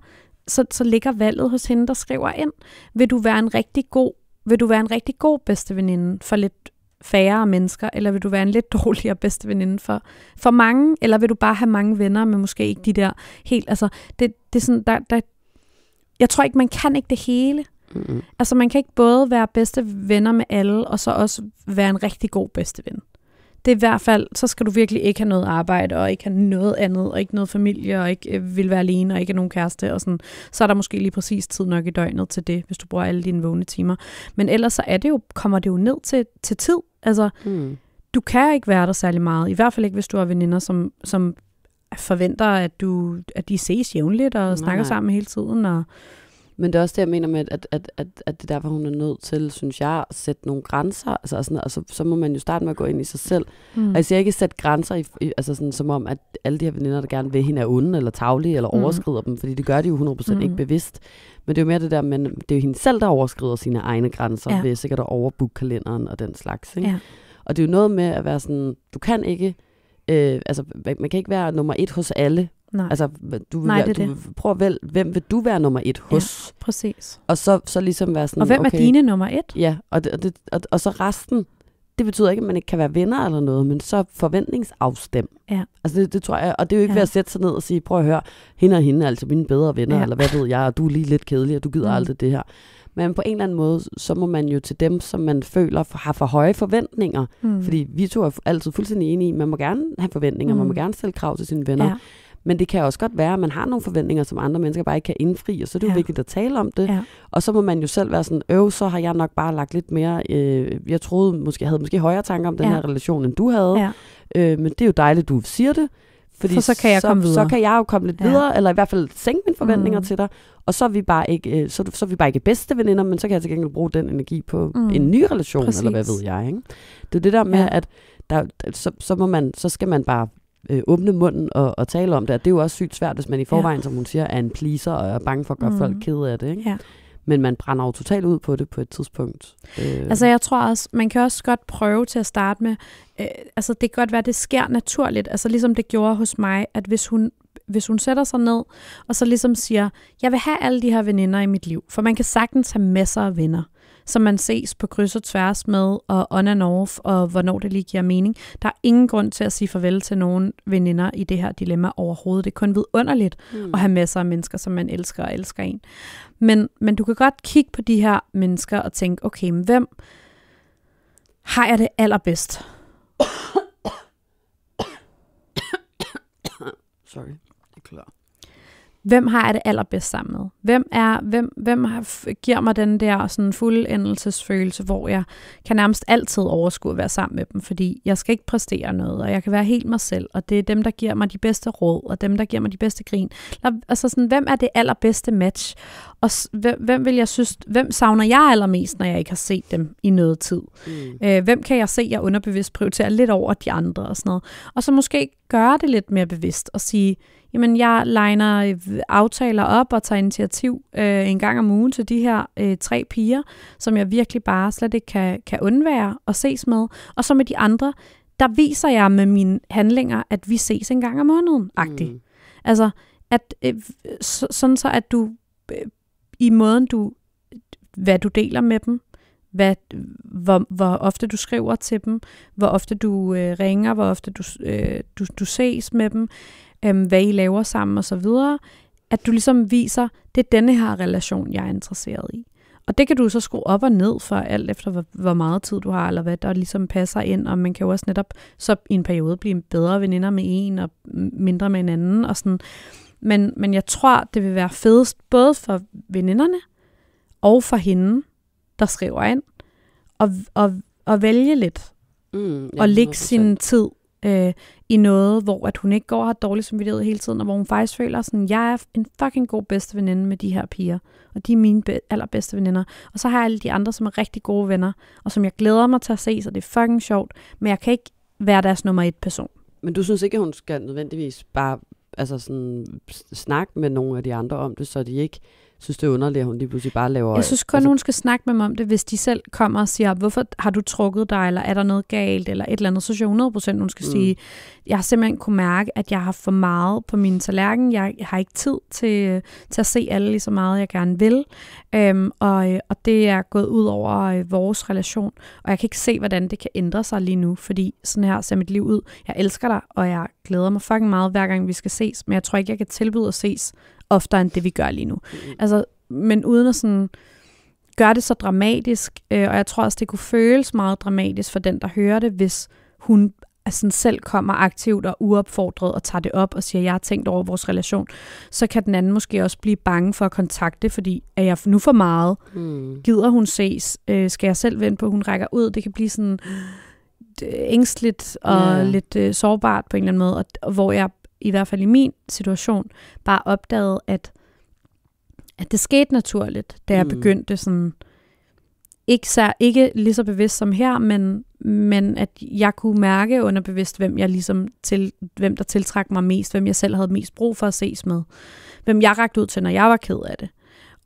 så, så ligger valget hos hende, der skriver ind. Vil du være en rigtig god vil du være en rigtig god veninde for lidt færre mennesker, eller vil du være en lidt dårligere veninde for, for mange, eller vil du bare have mange venner, men måske ikke de der helt, altså, det, det er sådan, der, der, jeg tror ikke, man kan ikke det hele. Mm-hmm. Altså, man kan ikke både være bedste venner med alle, og så også være en rigtig god bedsteven det er i hvert fald, så skal du virkelig ikke have noget arbejde, og ikke have noget andet, og ikke noget familie, og ikke øh, vil være alene, og ikke have nogen kæreste, og sådan. Så er der måske lige præcis tid nok i døgnet til det, hvis du bruger alle dine vågne timer. Men ellers så er det jo, kommer det jo ned til, til tid. Altså, mm. du kan ikke være der særlig meget, i hvert fald ikke, hvis du har veninder, som, som forventer, at, du, at de ses jævnligt og nej, snakker nej. sammen hele tiden, og men det er også det, jeg mener med, at, at, at, at det er derfor, hun er nødt til, synes jeg, at sætte nogle grænser. Altså, og sådan, altså, så må man jo starte med at gå ind i sig selv. Mm. Og jeg siger ikke sætte grænser, i, i, altså sådan, som om, at alle de her veninder, der gerne vil hende, er onde eller taglige eller mm. overskrider dem, fordi det gør de jo 100% mm. ikke bevidst. Men det er jo mere det der, men det er jo hende selv, der overskrider sine egne grænser, ja. ved sikkert at overbooke kalenderen og den slags. Ikke? Ja. Og det er jo noget med at være sådan, du kan ikke, øh, altså man kan ikke være nummer et hos alle, Nej. Altså, du vil Nej, være, det du, det. prøv at vælge, hvem vil du være nummer et hos? Ja, præcis. Og så, så ligesom være sådan, Og hvem okay, er dine nummer et? Ja, og, det, og, det, og, og så resten, det betyder ikke, at man ikke kan være venner eller noget, men så forventningsafstem. Ja. Altså det, det tror jeg, og det er jo ikke ja. ved at sætte sig ned og sige, prøv at høre, hende og hende er altså mine bedre venner, ja. eller hvad ved jeg, og du er lige lidt kedelig, og du gider mm. aldrig det her. Men på en eller anden måde, så må man jo til dem, som man føler har for høje forventninger, mm. fordi vi to er altid fuldstændig enige i, man må gerne have forventninger, mm. man må mm. gerne stille krav til sine venner. Ja. Men det kan også godt være, at man har nogle forventninger, som andre mennesker bare ikke kan indfri, og så er det jo vigtigt at tale om det. Ja. Og så må man jo selv være sådan, øv, så har jeg nok bare lagt lidt mere, øh, jeg troede måske, jeg havde måske højere tanker om den ja. her relation, end du havde. Ja. Øh, men det er jo dejligt, du siger det. Fordi for så kan jeg så, komme videre. Så kan jeg jo komme lidt ja. videre, eller i hvert fald sænke mine forventninger mm. til dig. Og så er, vi bare ikke, øh, så, så er vi bare ikke bedste veninder, men så kan jeg til gengæld bruge den energi på mm. en ny relation, Præcis. eller hvad ved jeg. Ikke? Det er det der med, ja. at der, så, så, må man, så skal man bare øh, åbne munden og, og tale om det. Og det er jo også sygt svært, hvis man i forvejen, ja. som hun siger, er en pleaser og er bange for at gøre mm. folk mhm. kede af det. Ikke? Ja. Men man brænder jo totalt ud på det på et tidspunkt. Øh. Altså jeg tror også, man kan også godt prøve til at starte med, øh, altså det kan godt være, at det sker naturligt, altså ligesom det gjorde hos mig, at hvis hun hvis hun sætter sig ned, og så ligesom siger, jeg vil have alle de her veninder i mit liv, for man kan sagtens have masser af venner som man ses på kryds og tværs med, og on and off, og hvornår det lige giver mening. Der er ingen grund til at sige farvel til nogen veninder i det her dilemma overhovedet. Det er kun vidunderligt mm. at have masser af mennesker, som man elsker og elsker en. Men, men du kan godt kigge på de her mennesker og tænke, okay, men hvem har jeg det allerbedst? Sorry, det er klar hvem har jeg det allerbedst sammen med? Hvem, er, hvem, hvem har, giver mig den der sådan fuldendelsesfølelse, hvor jeg kan nærmest altid overskue at være sammen med dem, fordi jeg skal ikke præstere noget, og jeg kan være helt mig selv, og det er dem, der giver mig de bedste råd, og dem, der giver mig de bedste grin. Altså sådan, hvem er det allerbedste match? og hvem, hvem vil jeg synes, hvem savner jeg allermest, når jeg ikke har set dem i noget tid? Mm. Øh, hvem kan jeg se, jeg underbevidst prioriterer lidt over de andre og sådan noget? Og så måske gøre det lidt mere bevidst og sige, jamen jeg legner øh, aftaler op og tager initiativ øh, en gang om ugen til de her øh, tre piger, som jeg virkelig bare slet ikke kan, kan undvære og ses med. Og så med de andre, der viser jeg med mine handlinger, at vi ses en gang om måneden, agtigt. Mm. Altså, at, øh, så, sådan så, at du øh, i måden, du, hvad du deler med dem, hvad, hvor, hvor ofte du skriver til dem, hvor ofte du øh, ringer, hvor ofte du, øh, du, du ses med dem, øh, hvad I laver sammen osv., at du ligesom viser, det er denne her relation, jeg er interesseret i. Og det kan du så skrue op og ned for, alt efter hvor, hvor meget tid du har, eller hvad der ligesom passer ind, og man kan jo også netop så i en periode blive bedre veninder med en, og mindre med en anden, og sådan. Men, men jeg tror, det vil være fedest både for veninderne og for hende, der skriver ind, og, og, og vælge lidt. Mm, ja, og lægge sin tid øh, i noget, hvor at hun ikke går og har dårlig samvittighed hele tiden, og hvor hun faktisk føler sådan, jeg er en fucking god bedste veninde med de her piger, og de er mine be- allerbedste veninder. Og så har jeg alle de andre, som er rigtig gode venner, og som jeg glæder mig til at se, så det er fucking sjovt, men jeg kan ikke være deres nummer et person. Men du synes ikke, at hun skal nødvendigvis bare altså sådan, snak med nogle af de andre om det, så de ikke synes, det er underligt, at hun lige pludselig bare laver... Jeg synes kun, altså, hun skal snakke med mig om det, hvis de selv kommer og siger, hvorfor har du trukket dig, eller er der noget galt, eller et eller andet. Så synes jeg 100% hun skal mm. sige, jeg har simpelthen kunne mærke, at jeg har for meget på min tallerken. Jeg har ikke tid til, til at se alle lige så meget, jeg gerne vil. Øhm, og, øh, og det er gået ud over øh, vores relation. Og jeg kan ikke se, hvordan det kan ændre sig lige nu, fordi sådan her ser mit liv ud. Jeg elsker dig, og jeg glæder mig fucking meget, hver gang vi skal ses. Men jeg tror ikke, jeg kan tilbyde at ses oftere end det, vi gør lige nu. Altså, men uden at sådan gøre det så dramatisk, øh, og jeg tror også, det kunne føles meget dramatisk for den, der hører det, hvis hun altså, selv kommer aktivt og uopfordret og tager det op og siger, jeg har tænkt over vores relation, så kan den anden måske også blive bange for at kontakte, fordi er jeg nu for meget? Mm. Gider hun ses? Øh, skal jeg selv vente på, at hun rækker ud? Det kan blive sådan øh, ængstligt og yeah. lidt øh, sårbart på en eller anden måde, og, og hvor jeg i hvert fald i min situation, bare opdaget, at, at det skete naturligt, da jeg mm. begyndte sådan, ikke, så, ikke lige så bevidst som her, men, men at jeg kunne mærke underbevidst, hvem jeg ligesom til, hvem der tiltrak mig mest, hvem jeg selv havde mest brug for at ses med, hvem jeg rakte ud til, når jeg var ked af det.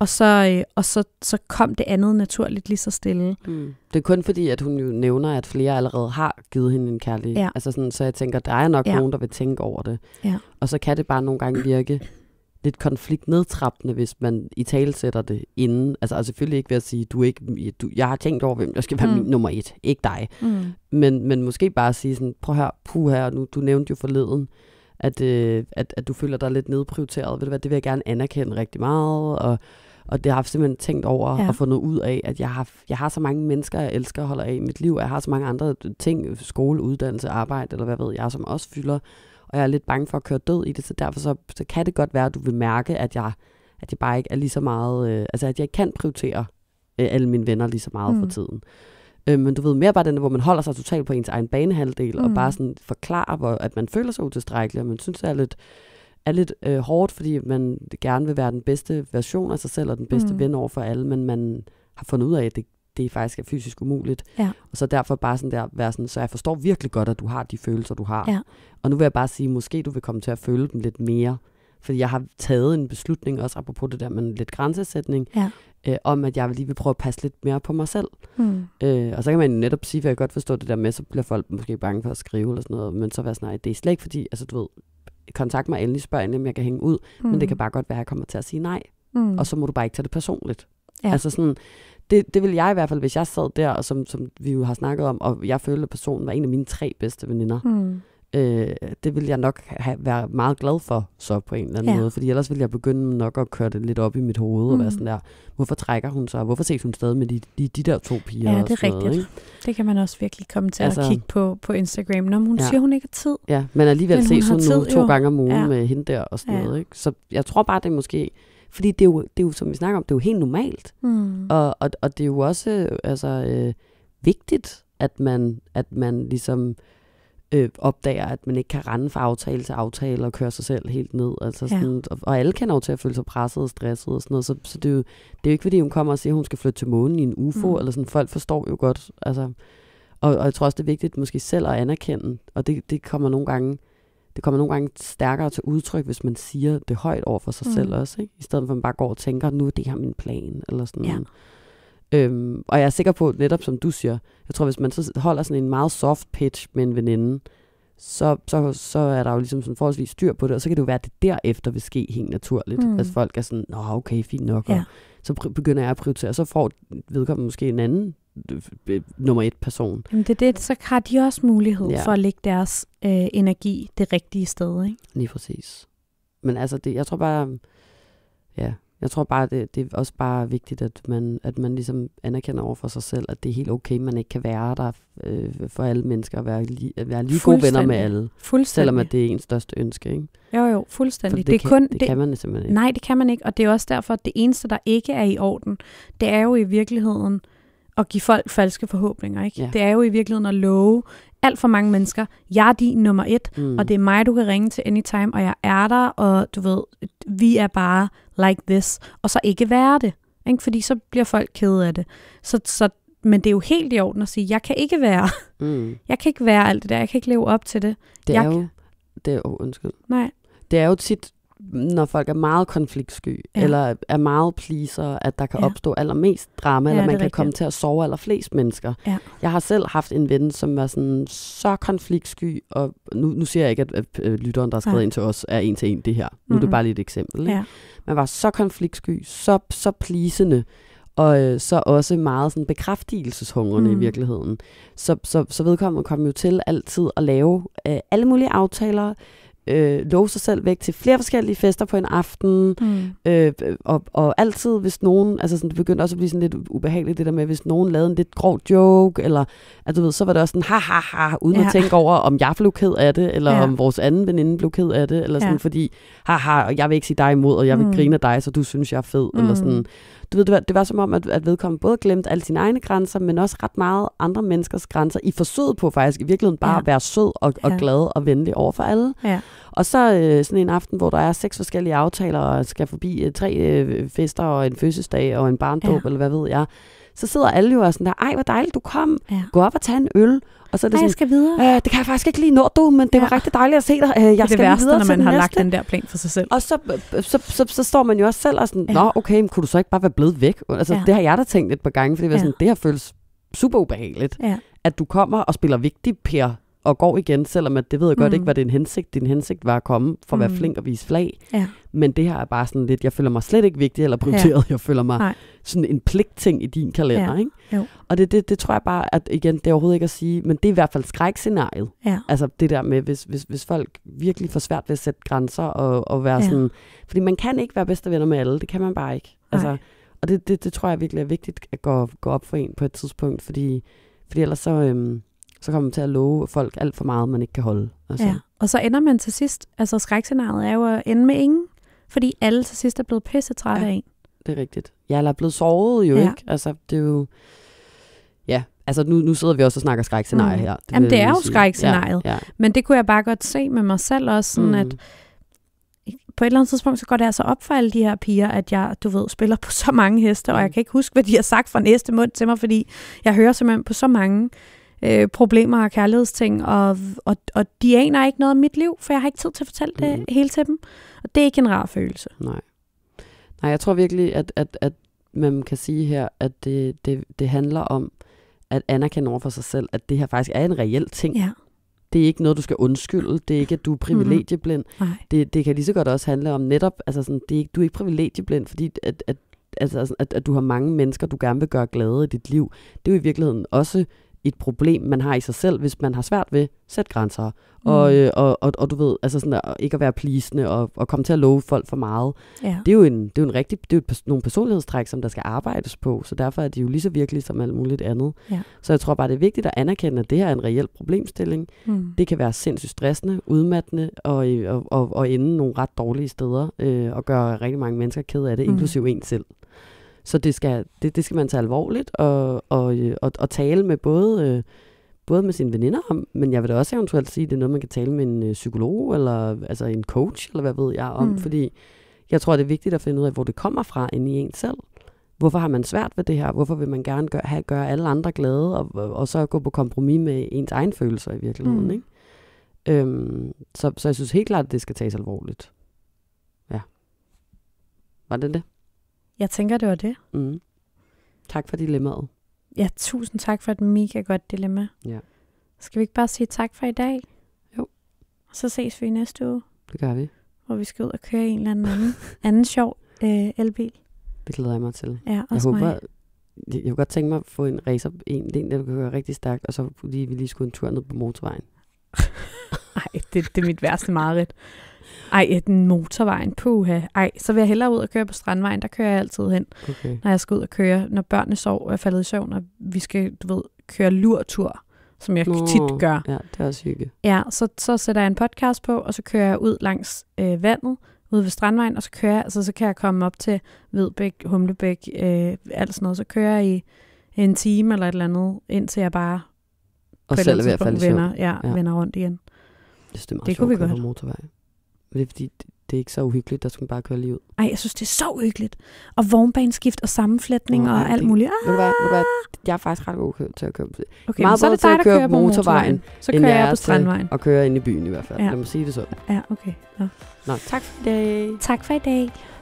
Og så, øh, og så, så kom det andet naturligt lige så stille. Mm. Det er kun fordi, at hun jo nævner, at flere allerede har givet hende en kærlighed. Ja. Altså sådan, så jeg tænker, der er nok ja. nogen, der vil tænke over det. Ja. Og så kan det bare nogle gange virke lidt konfliktnedtrappende, hvis man i tale sætter det inden. Altså, altså selvfølgelig ikke ved at sige, du ikke, du, jeg har tænkt over, hvem der skal være mm. min nummer et, ikke dig. Mm. Men, men måske bare sige sådan, prøv her, puh her, nu, du nævnte jo forleden, at, øh, at, at du føler dig lidt nedprioriteret. Ved du hvad, det vil jeg gerne anerkende rigtig meget, og og det har jeg simpelthen tænkt over ja. og fundet ud af, at jeg har, jeg har så mange mennesker, jeg elsker og holder af i mit liv. Jeg har så mange andre ting, skole, uddannelse, arbejde, eller hvad ved jeg, som også fylder. Og jeg er lidt bange for at køre død i det, så derfor så, så kan det godt være, at du vil mærke, at jeg, at jeg bare ikke er lige så meget... Øh, altså, at jeg ikke kan prioritere øh, alle mine venner lige så meget mm. for tiden. Øh, men du ved mere bare den, hvor man holder sig totalt på ens egen banehalvdel, mm. og bare sådan forklarer, hvor, at man føler sig utilstrækkelig, og man synes, det er lidt er lidt øh, hårdt, fordi man gerne vil være den bedste version af sig selv og den bedste mm. ven over for alle, men man har fundet ud af, at det, det faktisk er fysisk umuligt. Ja. Og så derfor bare sådan der, være sådan, så jeg forstår virkelig godt, at du har de følelser, du har. Ja. Og nu vil jeg bare sige, måske du vil komme til at føle dem lidt mere. Fordi jeg har taget en beslutning, også apropos det der med lidt grænsesætning, ja. øh, om at jeg lige vil prøve at passe lidt mere på mig selv. Mm. Øh, og så kan man netop sige, at jeg godt forstår det der med, så bliver folk måske bange for at skrive eller sådan noget, men så være sådan, nej, det er slet ikke fordi, altså du ved, kontakt mig endelig, spørg endelig, om jeg kan hænge ud, mm. men det mm. kan bare godt være, at jeg kommer til at sige nej. Mm. Og så må du bare ikke tage det personligt. Ja. Altså sådan, det, det ville jeg i hvert fald, hvis jeg sad der, og som, som vi jo har snakket om, og jeg følte, at personen var en af mine tre bedste veninder. Mm øh, det vil jeg nok have, være meget glad for så på en eller anden ja. måde, fordi ellers ville jeg begynde nok at køre det lidt op i mit hoved mm. og være mm. sådan der, hvorfor trækker hun sig, hvorfor ses hun stadig med de, de, de der to piger? Ja, det er rigtigt. Noget, ikke? Det kan man også virkelig komme til altså, at kigge på på Instagram, når hun ja. siger, hun ikke har tid. Ja, men alligevel men ses hun, hun nu tid, to jo. gange om ugen ja. med hende der og sådan ja. noget. Ikke? Så jeg tror bare, det er måske fordi det er, jo, det er jo, som vi snakker om, det er jo helt normalt. Mm. Og, og, og det er jo også øh, altså, øh, vigtigt, at man, at man ligesom øh, øh, opdager, at man ikke kan rende fra aftale til aftale og køre sig selv helt ned. Altså sådan, ja. og, og alle kan jo til at føle sig presset og stresset og sådan noget, så, så det, er jo, det er jo ikke, fordi hun kommer og siger, at hun skal flytte til månen i en UFO, mm. eller sådan, folk forstår jo godt, altså, og, og jeg tror også, det er vigtigt måske selv at anerkende, og det, det kommer nogle gange, det kommer nogle gange stærkere til udtryk, hvis man siger det højt over for sig mm. selv også, ikke? i stedet for at man bare går og tænker, nu er det her min plan, eller sådan ja. Øhm, og jeg er sikker på, netop som du siger, jeg tror, hvis man så holder sådan en meget soft pitch med en veninde, så, så, så er der jo ligesom sådan forholdsvis styr på det, og så kan det jo være, at det derefter vil ske helt naturligt. Mm. Altså folk er sådan, nå okay, fint nok, ja. og så begynder jeg at prioritere, og så får vedkommende måske en anden øh, øh, nummer et person. Jamen det er det, så har de også mulighed ja. for at lægge deres øh, energi det rigtige sted, ikke? Lige præcis. Men altså, det, jeg tror bare, ja, jeg tror bare, det, det er også bare vigtigt, at man, at man ligesom anerkender over for sig selv, at det er helt okay, man ikke kan være der øh, for alle mennesker, at være, li, at være lige gode venner med alle. Fuldstændig. Selvom at det er ens største ønske, ikke? Jo, jo, fuldstændig. For det, det, kan, kun, det, det kan man simpelthen ikke. Nej, det kan man ikke, og det er også derfor, at det eneste, der ikke er i orden, det er jo i virkeligheden at give folk falske forhåbninger, ikke? Ja. Det er jo i virkeligheden at love alt for mange mennesker, jeg er din nummer et, mm. og det er mig, du kan ringe til anytime, og jeg er der, og du ved, vi er bare like this, og så ikke være det. Ikke? Fordi så bliver folk kede af det. Så, så, men det er jo helt i orden at sige, jeg kan ikke være. Mm. Jeg kan ikke være alt det der. Jeg kan ikke leve op til det. Det er jeg... jo... Det er, oh, undskyld. Nej. Det er jo tit når folk er meget konfliktsky, ja. eller er meget pleaser, at der kan ja. opstå allermest drama, ja, eller man kan rigtigt. komme til at sove allerflest mennesker. Ja. Jeg har selv haft en ven, som var sådan så konfliktsky, og nu, nu siger jeg ikke, at, at lytteren, der er skrevet ja. ind til os, er en til en det her. Nu mm-hmm. er det mhm. bare lige et eksempel. Ja. Man var så konfliktsky, så, så pleasende, og øh, så også meget sådan bekræftelseshungrende mm. i mhm. virkeligheden. Så, så, så vedkommende kom jo til altid at lave øh, alle mulige aftaler, øh, love sig selv væk til flere forskellige fester på en aften, mm. øh, og, og altid, hvis nogen, altså sådan, det begyndte også at blive sådan lidt ubehageligt, det der med, hvis nogen lavede en lidt grov joke, eller at du ved, så var det også sådan, ha ha ha, uden ja. at tænke over, om jeg blev ked af det, eller ja. om vores anden veninde blev ked af det, eller sådan, ja. fordi, ha ha, og jeg vil ikke sige dig imod, og jeg vil mm. grine af dig, så du synes, jeg er fed, mm. eller sådan, du ved, det var, det var som om, at, at vedkommende både glemte alle sine egne grænser, men også ret meget andre menneskers grænser, i forsøget på faktisk i virkeligheden bare ja. at være sød og, og ja. glad og venlig over for alle. Ja. Og så øh, sådan en aften, hvor der er seks forskellige aftaler, og skal forbi øh, tre øh, fester og en fødselsdag og en barndåb, ja. eller hvad ved jeg, så sidder alle jo og sådan der, ej, hvor dejligt, du kom. Ja. Gå op og tag en øl. Og så er det Ej, sådan, jeg skal videre. Øh, det kan jeg faktisk ikke lige nå, du, men det ja. var rigtig dejligt at se dig. Øh, jeg det er det værste, videre når man har næste. lagt den der plan for sig selv. Og så, så, så, så, så står man jo også selv og sådan, ja. nå okay, men kunne du så ikke bare være blevet væk? Altså, ja. Det har jeg da tænkt et par gange, fordi det, var ja. sådan, det her føles super ubehageligt. Ja. At du kommer og spiller vigtig, Per og går igen, selvom at det ved jeg godt mm. ikke, hvad din hensigt. Din hensigt var at komme for at være mm. flink og vise flag. Ja. Men det her er bare sådan lidt, jeg føler mig slet ikke vigtig eller prioriteret. Ja. Jeg føler mig Nej. sådan en pligtting i din kalender. Ja. Ikke? Jo. Og det, det, det tror jeg bare, at igen, det er overhovedet ikke at sige, men det er i hvert fald skrækscenariet. Ja. Altså det der med, hvis, hvis, hvis folk virkelig får svært ved at sætte grænser og, og være ja. sådan... Fordi man kan ikke være bedste venner med alle. Det kan man bare ikke. Altså, og det, det, det tror jeg virkelig er vigtigt at gå, gå op for en på et tidspunkt, fordi, fordi ellers så... Øhm, så kommer man til at love folk alt for meget, man ikke kan holde. Altså. Ja, og så ender man til sidst, altså skrækscenariet er jo at ende med ingen, fordi alle til sidst er blevet pisse trætte ja, af en. det er rigtigt. Ja, eller er blevet såret jo, ja. ikke? Altså, det er jo... Ja, altså nu, nu sidder vi også og snakker skrækscenarie mm. her. Det Jamen, det er jo skrækscenariet. Ja, ja. Men det kunne jeg bare godt se med mig selv også, sådan mm. at på et eller andet tidspunkt, så går det altså op for alle de her piger, at jeg, du ved, spiller på så mange heste, og jeg mm. kan ikke huske, hvad de har sagt fra næste mund til mig, fordi jeg hører simpelthen på så mange øh, problemer og kærlighedsting, og, og, og de aner ikke noget om mit liv, for jeg har ikke tid til at fortælle det mm. hele til dem. Og det er ikke en rar følelse. Nej. Nej, jeg tror virkelig, at, at, at man kan sige her, at det, det, det handler om at anerkende over for sig selv, at det her faktisk er en reel ting. Ja. Det er ikke noget, du skal undskylde. Det er ikke, at du er mhm. privilegieblind. Mm. Det, det kan lige så godt også handle om netop, altså sådan, det er ikke, du er ikke privilegieblind, fordi at, at, altså, at, at du har mange mennesker, du gerne vil gøre glade i dit liv. Det er jo i virkeligheden også et problem, man har i sig selv, hvis man har svært ved at sætte grænser. Mm. Og, øh, og, og, og du ved, altså sådan der, ikke at være plisende og, og komme til at love folk for meget. Ja. Det er jo en, det er jo en rigtig, det er jo nogle personlighedstræk, som der skal arbejdes på, så derfor er de jo lige så virkelige som alt muligt andet. Ja. Så jeg tror bare, det er vigtigt at anerkende, at det her er en reel problemstilling. Mm. Det kan være sindssygt stressende, udmattende og, øh, og, og, og ende nogle ret dårlige steder øh, og gøre rigtig mange mennesker ked af det, mm. inklusive en selv. Så det skal, det, det skal man tage alvorligt og, og, øh, og, og tale med både, øh, både med sine veninder om, men jeg vil da også eventuelt sige, at det er noget, man kan tale med en øh, psykolog eller altså en coach, eller hvad ved jeg om, mm. fordi jeg tror, det er vigtigt at finde ud af, hvor det kommer fra inde i en selv. Hvorfor har man svært ved det her? Hvorfor vil man gerne gøre, have, gøre alle andre glade, og, og så gå på kompromis med ens egen følelser i virkeligheden? Mm. Ikke? Øhm, så, så jeg synes helt klart, at det skal tages alvorligt. Ja. Var det det? Jeg tænker, det var det. Mm. Tak for dilemmaet. Ja, tusind tak for et mega godt dilemma. Ja. Skal vi ikke bare sige tak for i dag? Jo. Og så ses vi i næste uge. Det gør vi. Hvor vi skal ud og køre en eller anden anden, anden sjov øh, elbil. Det glæder jeg mig til. Ja, også jeg håber, mig. Jeg, jeg kunne godt tænke mig at få en racer, en, en der kan køre rigtig stærkt, og så lige, vi lige skulle en tur ned på motorvejen. Nej, det, det er mit værste mareridt. Ej, øh, den motorvejen, puha. Ej, så vil jeg hellere ud og køre på Strandvejen, der kører jeg altid hen, okay. når jeg skal ud og køre. Når børnene sover og er faldet i søvn, og vi skal, du ved, køre lurtur, som jeg oh, tit gør. Ja, det er også hygge. Ja, så, så sætter jeg en podcast på, og så kører jeg ud langs øh, vandet, ude ved Strandvejen, og så kører jeg, altså, så kan jeg komme op til Vedbæk, Humlebæk, øh, alt sådan noget. Så kører jeg i en time eller et eller andet, indtil jeg bare og selv ved at falde vender, ja, ja. vender rundt igen. Jeg synes, det, er meget det sjovt, kunne vi godt. motorvej. Det er fordi, det er ikke så uhyggeligt, der skulle bare køre lige ud. Ej, jeg synes, det er så uhyggeligt. Og vognbaneskift og sammenflætning mm, og alt muligt. Ah! Ved du hvad, ved du hvad, ah! jeg er faktisk ret god okay til at køre på Okay, Meget så er det dig, der kører på motorvejen. motorvejen så kører jeg, jeg på Strandvejen. Og kører ind i byen i hvert fald. Ja. Lad mig sige det sådan. Ja, okay. Ja. Nå, tak for i dag. Tak for i dag.